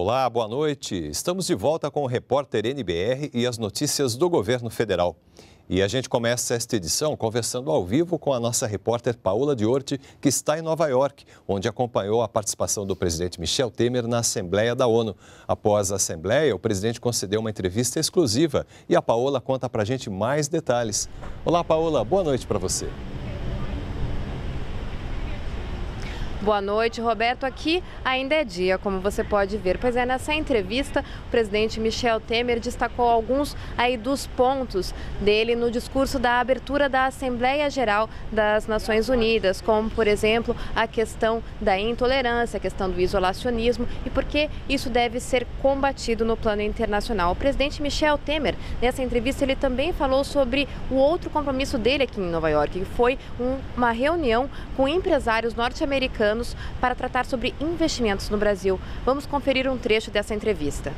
Olá, boa noite. Estamos de volta com o repórter NBR e as notícias do governo federal. E a gente começa esta edição conversando ao vivo com a nossa repórter Paola Diorte, que está em Nova York, onde acompanhou a participação do presidente Michel Temer na Assembleia da ONU. Após a Assembleia, o presidente concedeu uma entrevista exclusiva e a Paola conta para a gente mais detalhes. Olá, Paola, boa noite para você. Boa noite, Roberto. Aqui ainda é dia, como você pode ver. Pois é, nessa entrevista, o presidente Michel Temer destacou alguns aí dos pontos dele no discurso da abertura da Assembleia Geral das Nações Unidas, como, por exemplo, a questão da intolerância, a questão do isolacionismo e por que isso deve ser combatido no plano internacional. O presidente Michel Temer, nessa entrevista, ele também falou sobre o outro compromisso dele aqui em Nova York, que foi uma reunião com empresários norte-americanos anos para tratar sobre investimentos no Brasil. Vamos conferir um trecho dessa entrevista.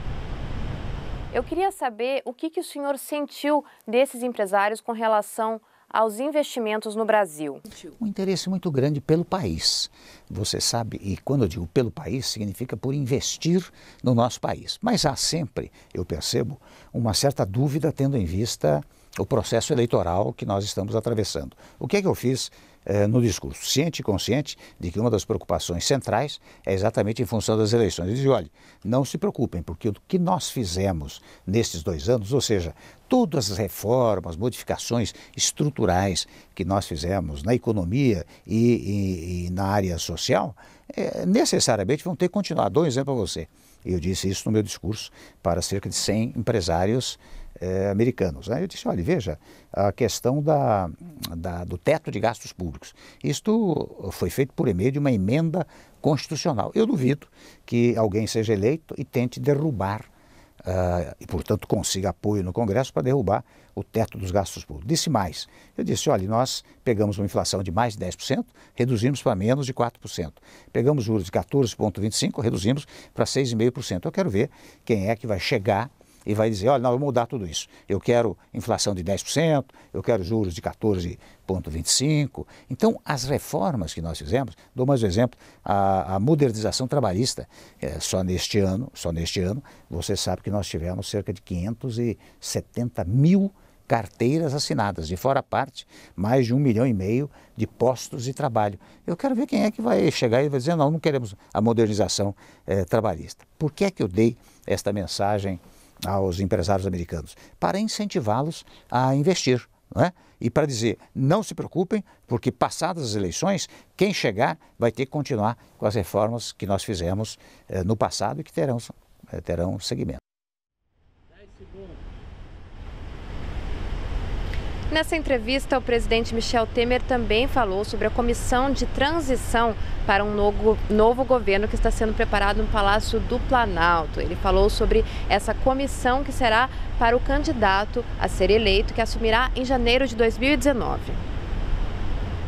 Eu queria saber o que, que o senhor sentiu desses empresários com relação aos investimentos no Brasil? Um interesse muito grande pelo país. Você sabe, e quando eu digo pelo país, significa por investir no nosso país. Mas há sempre, eu percebo, uma certa dúvida tendo em vista o processo eleitoral que nós estamos atravessando. O que é que eu fiz eh, no discurso? Ciente e consciente de que uma das preocupações centrais é exatamente em função das eleições. Eu disse, olha, não se preocupem, porque o que nós fizemos nestes dois anos, ou seja, todas as reformas, modificações estruturais que nós fizemos na economia e, e, e na área social, eh, necessariamente vão ter que continuar. Dou um exemplo a você. Eu disse isso no meu discurso para cerca de 100 empresários eh, americanos. Né? Eu disse, olha, veja, a questão da, da, do teto de gastos públicos. Isto foi feito por meio de uma emenda constitucional. Eu duvido que alguém seja eleito e tente derrubar Uh, e, portanto, consiga apoio no Congresso para derrubar o teto dos gastos públicos. Disse mais. Eu disse: olha, nós pegamos uma inflação de mais de 10%, reduzimos para menos de 4%. Pegamos juros de 14,25%, reduzimos para 6,5%. Eu quero ver quem é que vai chegar e vai dizer, olha, não, eu vou mudar tudo isso. Eu quero inflação de 10%, eu quero juros de 14,25%. Então, as reformas que nós fizemos, dou mais um exemplo, a, a modernização trabalhista. É, só neste ano, só neste ano, você sabe que nós tivemos cerca de 570 mil carteiras assinadas, e fora a parte, mais de um milhão e meio de postos de trabalho. Eu quero ver quem é que vai chegar e vai dizer, não, não queremos a modernização é, trabalhista. Por que é que eu dei esta mensagem aos empresários americanos, para incentivá-los a investir. É? E para dizer, não se preocupem, porque passadas as eleições, quem chegar vai ter que continuar com as reformas que nós fizemos eh, no passado e que terão, eh, terão seguimento. Nessa entrevista, o presidente Michel Temer também falou sobre a comissão de transição para um novo, novo governo que está sendo preparado no Palácio do Planalto. Ele falou sobre essa comissão que será para o candidato a ser eleito, que assumirá em janeiro de 2019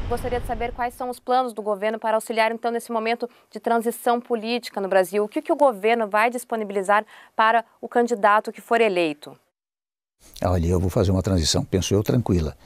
gostaria de saber quais são os planos do governo para auxiliar, então, nesse momento de transição política no Brasil. O que, que o governo vai disponibilizar para o candidato que for eleito? Olha, eu vou fazer uma transição, penso eu, tranquila,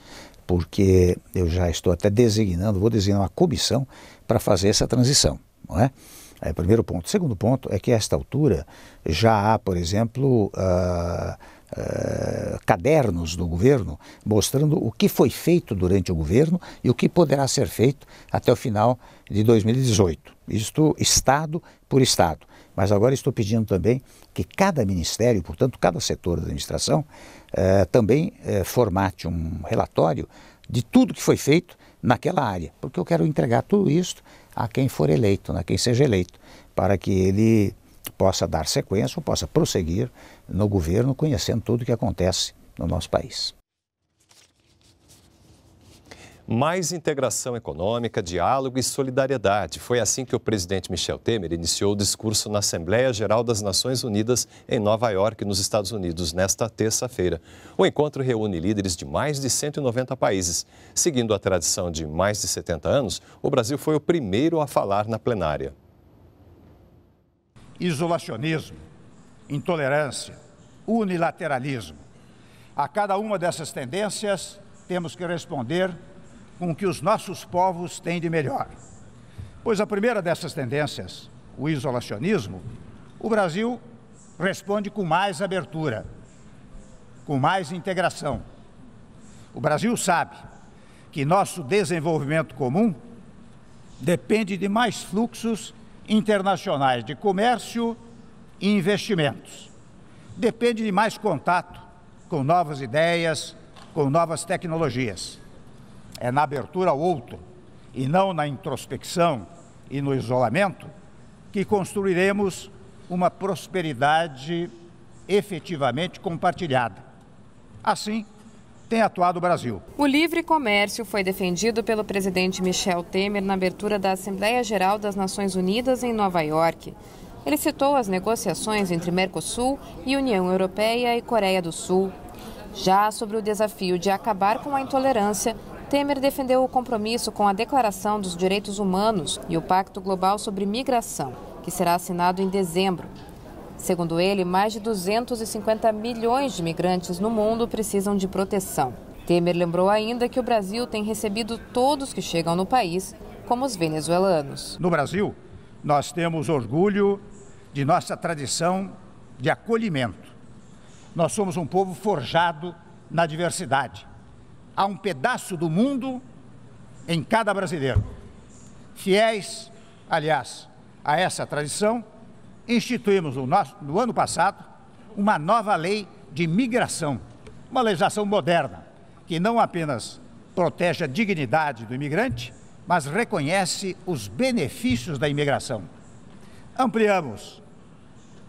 porque eu já estou até designando, vou designar uma comissão para fazer essa transição, não é? É o primeiro ponto. Segundo ponto é que a esta altura já há, por exemplo, uh, uh, cadernos do governo mostrando o que foi feito durante o governo e o que poderá ser feito até o final de 2018. Isto estado por estado. Mas agora estou pedindo também que cada ministério, portanto, cada setor da administração, eh, também eh, formate um relatório de tudo que foi feito naquela área, porque eu quero entregar tudo isso a quem for eleito, a né, quem seja eleito, para que ele possa dar sequência ou possa prosseguir no governo, conhecendo tudo o que acontece no nosso país mais integração econômica, diálogo e solidariedade. Foi assim que o presidente Michel Temer iniciou o discurso na Assembleia Geral das Nações Unidas em Nova York, nos Estados Unidos, nesta terça-feira. O encontro reúne líderes de mais de 190 países. Seguindo a tradição de mais de 70 anos, o Brasil foi o primeiro a falar na plenária. Isolacionismo, intolerância, unilateralismo. A cada uma dessas tendências, temos que responder com o que os nossos povos têm de melhor. Pois a primeira dessas tendências, o isolacionismo, o Brasil responde com mais abertura, com mais integração. O Brasil sabe que nosso desenvolvimento comum depende de mais fluxos internacionais de comércio e investimentos. Depende de mais contato com novas ideias, com novas tecnologias é na abertura ao outro e não na introspecção e no isolamento que construiremos uma prosperidade efetivamente compartilhada. Assim, tem atuado o Brasil. O livre comércio foi defendido pelo presidente Michel Temer na abertura da Assembleia Geral das Nações Unidas em Nova York. Ele citou as negociações entre Mercosul e União Europeia e Coreia do Sul. Já sobre o desafio de acabar com a intolerância, Temer defendeu o compromisso com a Declaração dos Direitos Humanos e o Pacto Global sobre Migração, que será assinado em dezembro. Segundo ele, mais de 250 milhões de migrantes no mundo precisam de proteção. Temer lembrou ainda que o Brasil tem recebido todos que chegam no país, como os venezuelanos. No Brasil, nós temos orgulho de nossa tradição de acolhimento. Nós somos um povo forjado na diversidade a um pedaço do mundo em cada brasileiro. Fiéis, aliás, a essa tradição, instituímos no, nosso, no ano passado uma nova lei de migração, uma legislação moderna, que não apenas protege a dignidade do imigrante, mas reconhece os benefícios da imigração. Ampliamos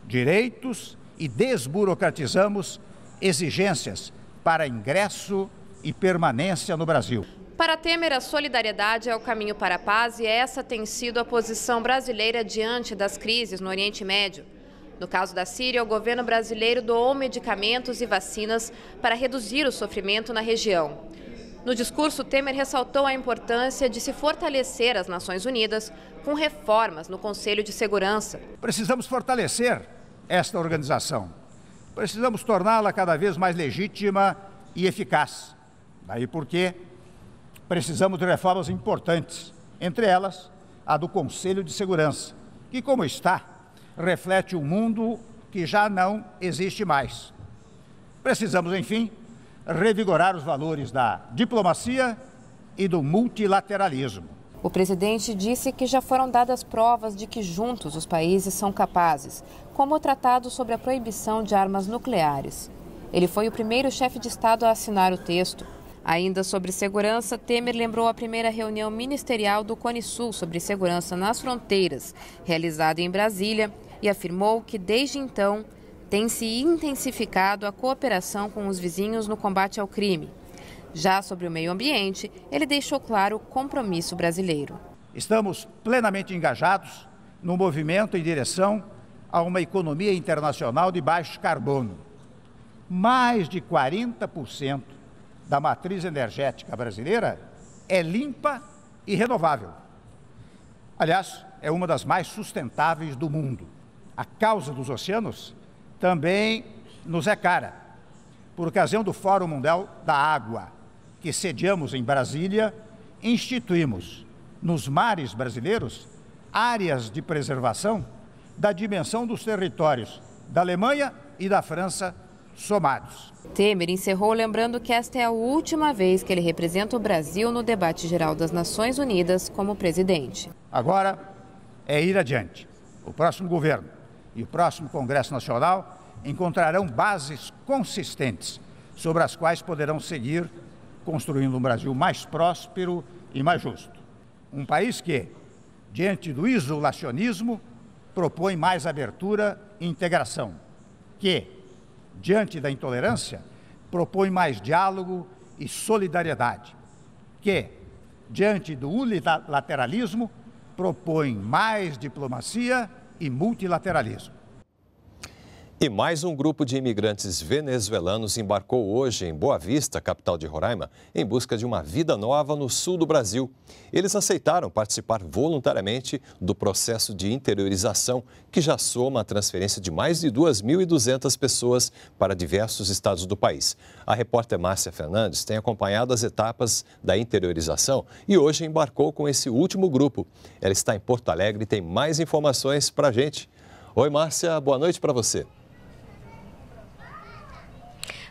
direitos e desburocratizamos exigências para ingresso e permanência no Brasil. Para Temer, a solidariedade é o caminho para a paz e essa tem sido a posição brasileira diante das crises no Oriente Médio. No caso da Síria, o governo brasileiro doou medicamentos e vacinas para reduzir o sofrimento na região. No discurso, Temer ressaltou a importância de se fortalecer as Nações Unidas com reformas no Conselho de Segurança. Precisamos fortalecer esta organização. Precisamos torná-la cada vez mais legítima e eficaz Daí porque precisamos de reformas importantes, entre elas a do Conselho de Segurança, que, como está, reflete um mundo que já não existe mais. Precisamos, enfim, revigorar os valores da diplomacia e do multilateralismo. O presidente disse que já foram dadas provas de que juntos os países são capazes, como o tratado sobre a proibição de armas nucleares. Ele foi o primeiro chefe de Estado a assinar o texto. Ainda sobre segurança, Temer lembrou a primeira reunião ministerial do Cone Sul sobre segurança nas fronteiras, realizada em Brasília, e afirmou que desde então tem se intensificado a cooperação com os vizinhos no combate ao crime. Já sobre o meio ambiente, ele deixou claro o compromisso brasileiro. Estamos plenamente engajados no movimento em direção a uma economia internacional de baixo carbono. Mais de 40% da matriz energética brasileira é limpa e renovável. Aliás, é uma das mais sustentáveis do mundo. A causa dos oceanos também nos é cara, por ocasião do Fórum Mundial da Água, que sediamos em Brasília, instituímos nos mares brasileiros áreas de preservação da dimensão dos territórios da Alemanha e da França somados. Temer encerrou lembrando que esta é a última vez que ele representa o Brasil no debate geral das Nações Unidas como presidente. Agora é ir adiante. O próximo governo e o próximo Congresso Nacional encontrarão bases consistentes sobre as quais poderão seguir construindo um Brasil mais próspero e mais justo. Um país que, diante do isolacionismo, propõe mais abertura e integração, que diante da intolerância, propõe mais diálogo e solidariedade, que, diante do unilateralismo, propõe mais diplomacia e multilateralismo. E mais um grupo de imigrantes venezuelanos embarcou hoje em Boa Vista, capital de Roraima, em busca de uma vida nova no sul do Brasil. Eles aceitaram participar voluntariamente do processo de interiorização, que já soma a transferência de mais de 2.200 pessoas para diversos estados do país. A repórter Márcia Fernandes tem acompanhado as etapas da interiorização e hoje embarcou com esse último grupo. Ela está em Porto Alegre e tem mais informações para a gente. Oi, Márcia, boa noite para você.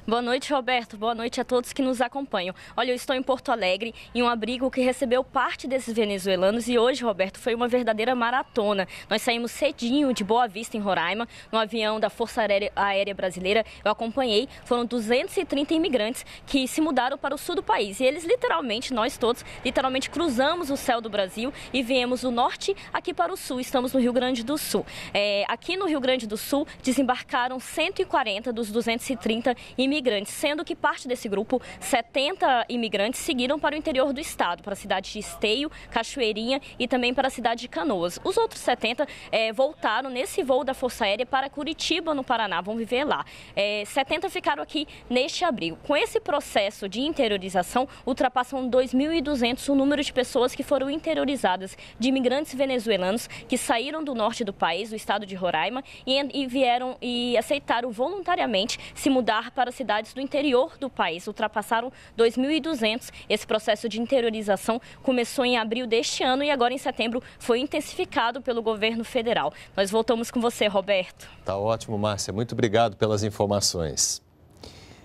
Boa noite, Roberto. Boa noite a todos que nos acompanham. Olha, eu estou em Porto Alegre, em um abrigo que recebeu parte desses venezuelanos e hoje, Roberto, foi uma verdadeira maratona. Nós saímos cedinho de Boa Vista, em Roraima, no avião da Força Aérea Brasileira. Eu acompanhei, foram 230 imigrantes que se mudaram para o sul do país. E eles literalmente, nós todos, literalmente cruzamos o céu do Brasil e viemos do norte aqui para o sul. Estamos no Rio Grande do Sul. É, aqui no Rio Grande do Sul, desembarcaram 140 dos 230 imigrantes imigrantes, sendo que parte desse grupo, 70 imigrantes, seguiram para o interior do estado, para a cidade de Esteio, Cachoeirinha e também para a cidade de Canoas. Os outros 70 é, eh, voltaram nesse voo da Força Aérea para Curitiba, no Paraná, vão viver lá. É, eh, 70 ficaram aqui neste abrigo. Com esse processo de interiorização, ultrapassam 2.200 o número de pessoas que foram interiorizadas de imigrantes venezuelanos que saíram do norte do país, do estado de Roraima, e, e vieram e aceitaram voluntariamente se mudar para a cidade cidades do interior do país ultrapassaram 2.200. Esse processo de interiorização começou em abril deste ano e agora em setembro foi intensificado pelo governo federal. Nós voltamos com você, Roberto. Tá ótimo, Márcia. Muito obrigado pelas informações.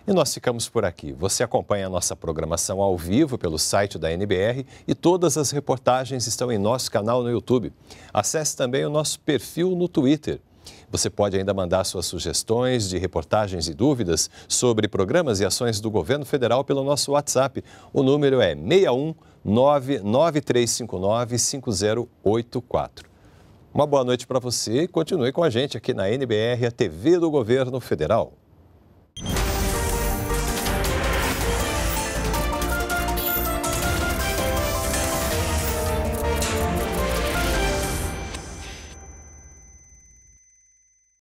E nós ficamos por aqui. Você acompanha a nossa programação ao vivo pelo site da NBR e todas as reportagens estão em nosso canal no YouTube. Acesse também o nosso perfil no Twitter. Você pode ainda mandar suas sugestões de reportagens e dúvidas sobre programas e ações do governo federal pelo nosso WhatsApp. O número é 61 99359 5084. Uma boa noite para você e continue com a gente aqui na NBR, a TV do Governo Federal.